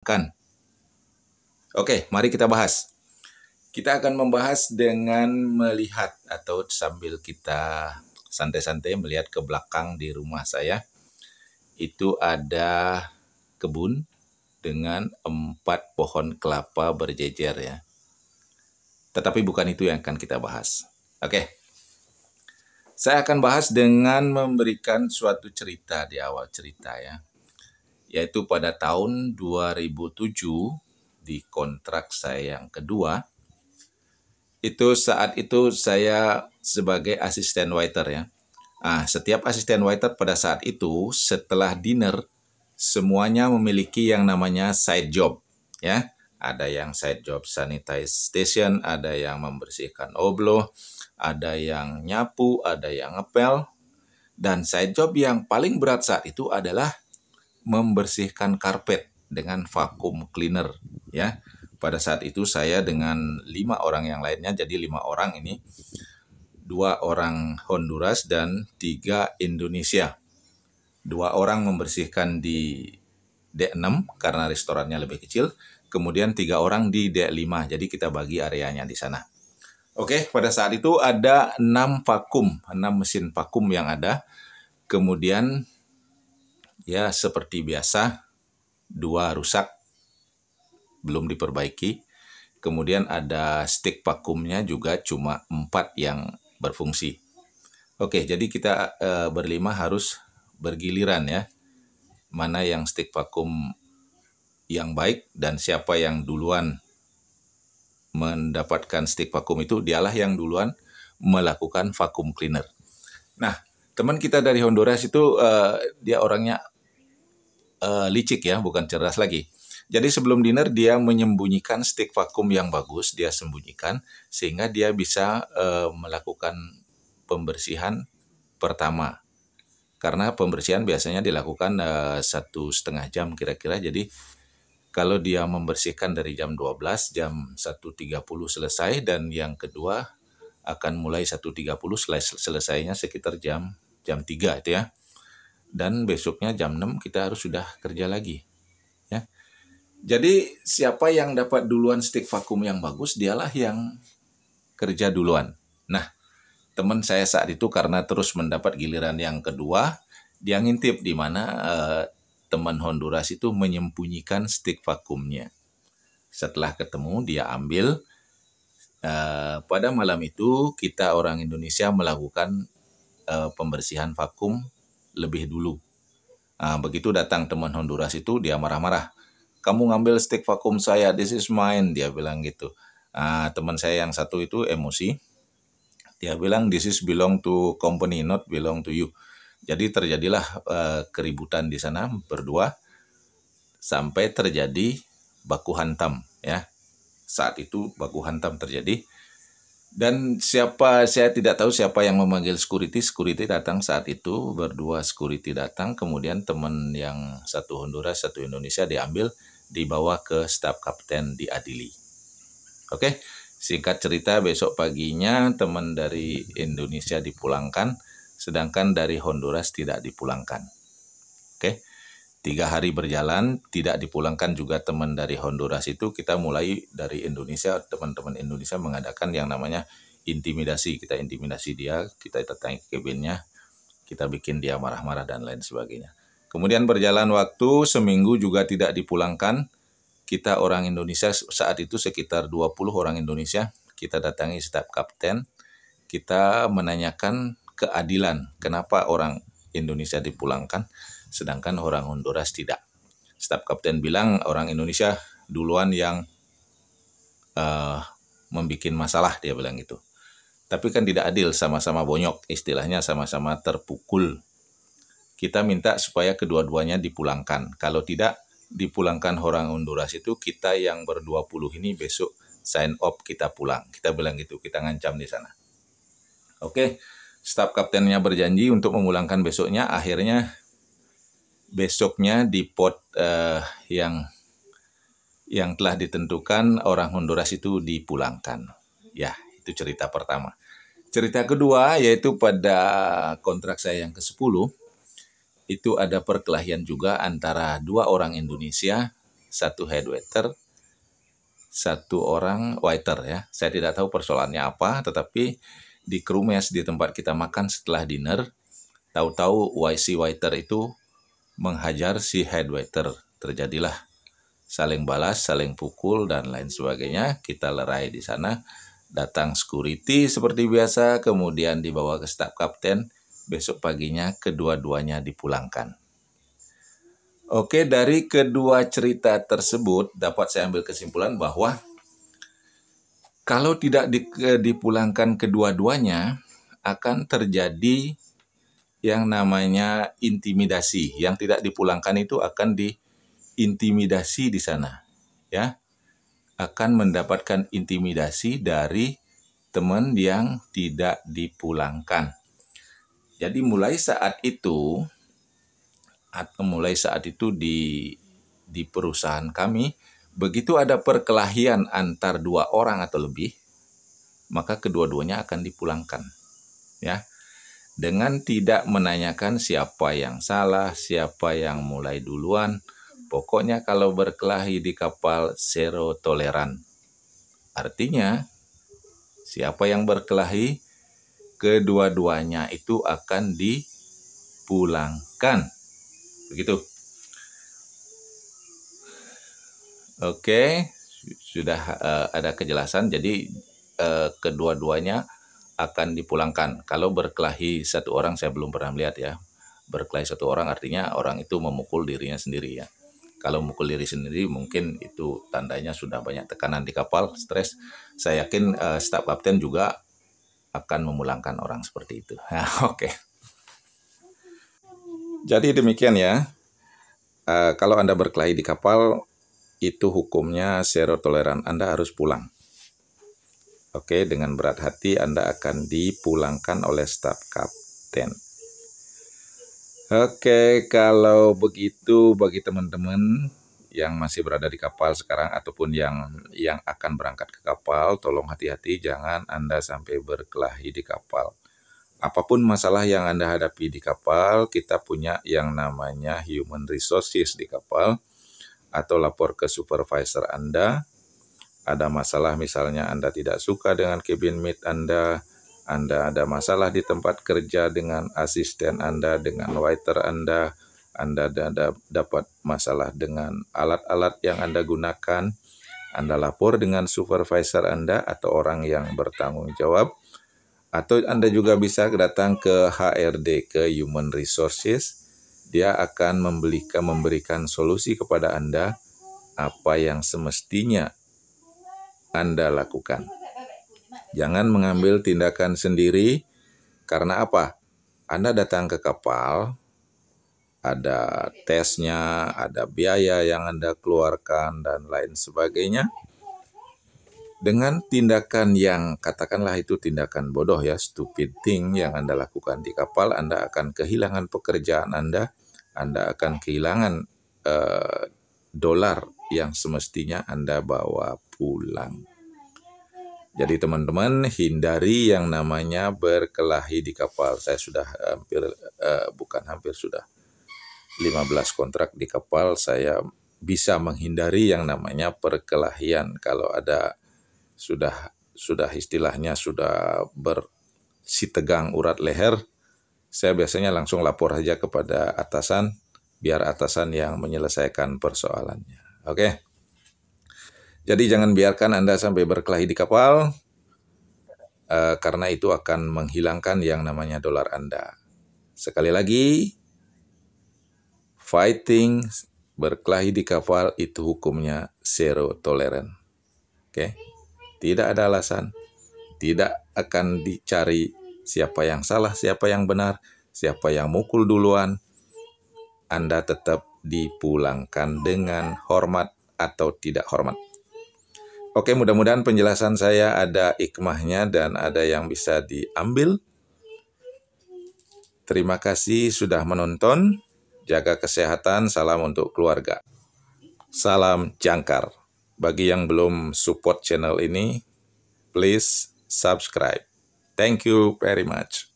kan. Oke, mari kita bahas. Kita akan membahas dengan melihat atau sambil kita santai-santai melihat ke belakang di rumah saya. Itu ada kebun dengan empat pohon kelapa berjejer ya. Tetapi bukan itu yang akan kita bahas. Oke. Saya akan bahas dengan memberikan suatu cerita di awal cerita ya yaitu pada tahun 2007 di kontrak saya yang kedua itu saat itu saya sebagai asisten waiter ya. Ah, setiap asisten waiter pada saat itu setelah dinner semuanya memiliki yang namanya side job ya. Ada yang side job sanitize station, ada yang membersihkan oblo, ada yang nyapu, ada yang ngepel. Dan side job yang paling berat saat itu adalah membersihkan karpet dengan vakum cleaner ya. Pada saat itu saya dengan lima orang yang lainnya jadi lima orang ini dua orang Honduras dan tiga Indonesia. Dua orang membersihkan di D6 karena restorannya lebih kecil, kemudian tiga orang di D5. Jadi kita bagi areanya di sana. Oke, pada saat itu ada enam vakum, enam mesin vakum yang ada. Kemudian ya seperti biasa dua rusak belum diperbaiki kemudian ada stick vakumnya juga cuma empat yang berfungsi oke jadi kita e, berlima harus bergiliran ya mana yang stick vakum yang baik dan siapa yang duluan mendapatkan stick vakum itu dialah yang duluan melakukan vakum cleaner nah teman kita dari Honduras itu uh, dia orangnya uh, licik ya, bukan cerdas lagi. Jadi sebelum dinner dia menyembunyikan stick vakum yang bagus, dia sembunyikan sehingga dia bisa uh, melakukan pembersihan pertama. Karena pembersihan biasanya dilakukan eh, satu setengah jam kira-kira, jadi kalau dia membersihkan dari jam 12 jam 1.30 selesai dan yang kedua akan mulai 1.30 selesainya sekitar jam jam 3 itu ya dan besoknya jam 6 kita harus sudah kerja lagi. Ya. Jadi siapa yang dapat duluan stick vakum yang bagus dialah yang kerja duluan. Nah, teman saya saat itu karena terus mendapat giliran yang kedua, dia ngintip di mana eh, teman Honduras itu menyembunyikan stick vakumnya. Setelah ketemu dia ambil eh, pada malam itu kita orang Indonesia melakukan eh, pembersihan vakum lebih dulu. Nah, begitu datang teman Honduras itu dia marah-marah. Kamu ngambil stick vakum saya, this is mine, dia bilang gitu. Nah, teman saya yang satu itu emosi. Dia bilang this is belong to company, not belong to you. Jadi terjadilah uh, keributan di sana berdua sampai terjadi baku hantam ya. Saat itu baku hantam terjadi dan siapa saya tidak tahu siapa yang memanggil security, security datang saat itu berdua security datang, kemudian teman yang satu Honduras, satu Indonesia diambil, dibawa ke staf kapten diadili. Oke, singkat cerita besok paginya teman dari Indonesia dipulangkan, sedangkan dari Honduras tidak dipulangkan. Oke. Tiga hari berjalan, tidak dipulangkan juga teman dari Honduras itu, kita mulai dari Indonesia, teman-teman Indonesia mengadakan yang namanya intimidasi. Kita intimidasi dia, kita datangi kabinnya kita bikin dia marah-marah dan lain sebagainya. Kemudian berjalan waktu, seminggu juga tidak dipulangkan. Kita orang Indonesia saat itu sekitar 20 orang Indonesia, kita datangi setiap kapten, kita menanyakan keadilan, kenapa orang Indonesia dipulangkan sedangkan orang Honduras tidak. Staf kapten bilang orang Indonesia duluan yang uh, eh, membuat masalah dia bilang gitu. Tapi kan tidak adil sama-sama bonyok istilahnya sama-sama terpukul. Kita minta supaya kedua-duanya dipulangkan. Kalau tidak dipulangkan orang Honduras itu kita yang berdua puluh ini besok sign off kita pulang. Kita bilang gitu, kita ngancam di sana. Oke. Okay staf kaptennya berjanji untuk memulangkan besoknya, akhirnya besoknya di pot uh, yang yang telah ditentukan orang Honduras itu dipulangkan. Ya, itu cerita pertama. Cerita kedua yaitu pada kontrak saya yang ke-10 itu ada perkelahian juga antara dua orang Indonesia, satu head waiter, satu orang waiter ya. Saya tidak tahu persoalannya apa, tetapi di mes di tempat kita makan setelah dinner, tahu-tahu YC waiter itu menghajar si head waiter. Terjadilah saling balas, saling pukul dan lain sebagainya. Kita lerai di sana. Datang security seperti biasa, kemudian dibawa ke staf kapten. Besok paginya kedua-duanya dipulangkan. Oke, dari kedua cerita tersebut dapat saya ambil kesimpulan bahwa kalau tidak eh, dipulangkan kedua-duanya akan terjadi yang namanya intimidasi. Yang tidak dipulangkan itu akan diintimidasi di sana, ya. Akan mendapatkan intimidasi dari teman yang tidak dipulangkan. Jadi mulai saat itu atau mulai saat itu di di perusahaan kami begitu ada perkelahian antar dua orang atau lebih maka kedua-duanya akan dipulangkan ya dengan tidak menanyakan siapa yang salah, siapa yang mulai duluan. Pokoknya kalau berkelahi di kapal zero toleran. Artinya, siapa yang berkelahi, kedua-duanya itu akan dipulangkan. Begitu. Oke, sudah eh, ada kejelasan. Jadi eh, kedua-duanya akan dipulangkan. Kalau berkelahi satu orang saya belum pernah melihat ya. Berkelahi satu orang artinya orang itu memukul dirinya sendiri ya. Kalau memukul diri sendiri mungkin itu tandanya sudah banyak tekanan di kapal, stres. Saya yakin uh, staf kapten juga akan memulangkan orang seperti itu. Ya, oke. Jadi demikian ya. Uh, kalau Anda berkelahi di kapal, itu hukumnya zero toleran. Anda harus pulang. Oke, dengan berat hati Anda akan dipulangkan oleh staf kapten. Oke, kalau begitu bagi teman-teman yang masih berada di kapal sekarang ataupun yang yang akan berangkat ke kapal, tolong hati-hati jangan Anda sampai berkelahi di kapal. Apapun masalah yang Anda hadapi di kapal, kita punya yang namanya human resources di kapal atau lapor ke supervisor Anda ada masalah misalnya Anda tidak suka dengan cabin mate Anda, Anda ada masalah di tempat kerja dengan asisten Anda, dengan waiter Anda, Anda ada dapat masalah dengan alat-alat yang Anda gunakan, Anda lapor dengan supervisor Anda atau orang yang bertanggung jawab, atau Anda juga bisa datang ke HRD, ke Human Resources, dia akan memberikan, memberikan solusi kepada Anda apa yang semestinya anda lakukan. Jangan mengambil tindakan sendiri, karena apa? Anda datang ke kapal, ada tesnya, ada biaya yang Anda keluarkan, dan lain sebagainya. Dengan tindakan yang katakanlah itu tindakan bodoh ya, stupid thing yang Anda lakukan di kapal, Anda akan kehilangan pekerjaan Anda, Anda akan kehilangan uh, dolar yang semestinya Anda bawa pulang. Jadi teman-teman hindari yang namanya berkelahi di kapal. Saya sudah hampir uh, bukan hampir sudah 15 kontrak di kapal saya bisa menghindari yang namanya perkelahian kalau ada sudah sudah istilahnya sudah bersi tegang urat leher saya biasanya langsung lapor aja kepada atasan biar atasan yang menyelesaikan persoalannya. Oke. Okay? Jadi jangan biarkan Anda sampai berkelahi di kapal, eh, karena itu akan menghilangkan yang namanya dolar Anda. Sekali lagi, fighting berkelahi di kapal itu hukumnya zero tolerance. Oke. Okay? Tidak ada alasan. Tidak akan dicari siapa yang salah, siapa yang benar, siapa yang mukul duluan. Anda tetap dipulangkan dengan hormat atau tidak hormat. Oke, mudah-mudahan penjelasan saya ada hikmahnya dan ada yang bisa diambil. Terima kasih sudah menonton. Jaga kesehatan. Salam untuk keluarga. Salam jangkar. Bagi yang belum support channel ini, please subscribe. Thank you very much.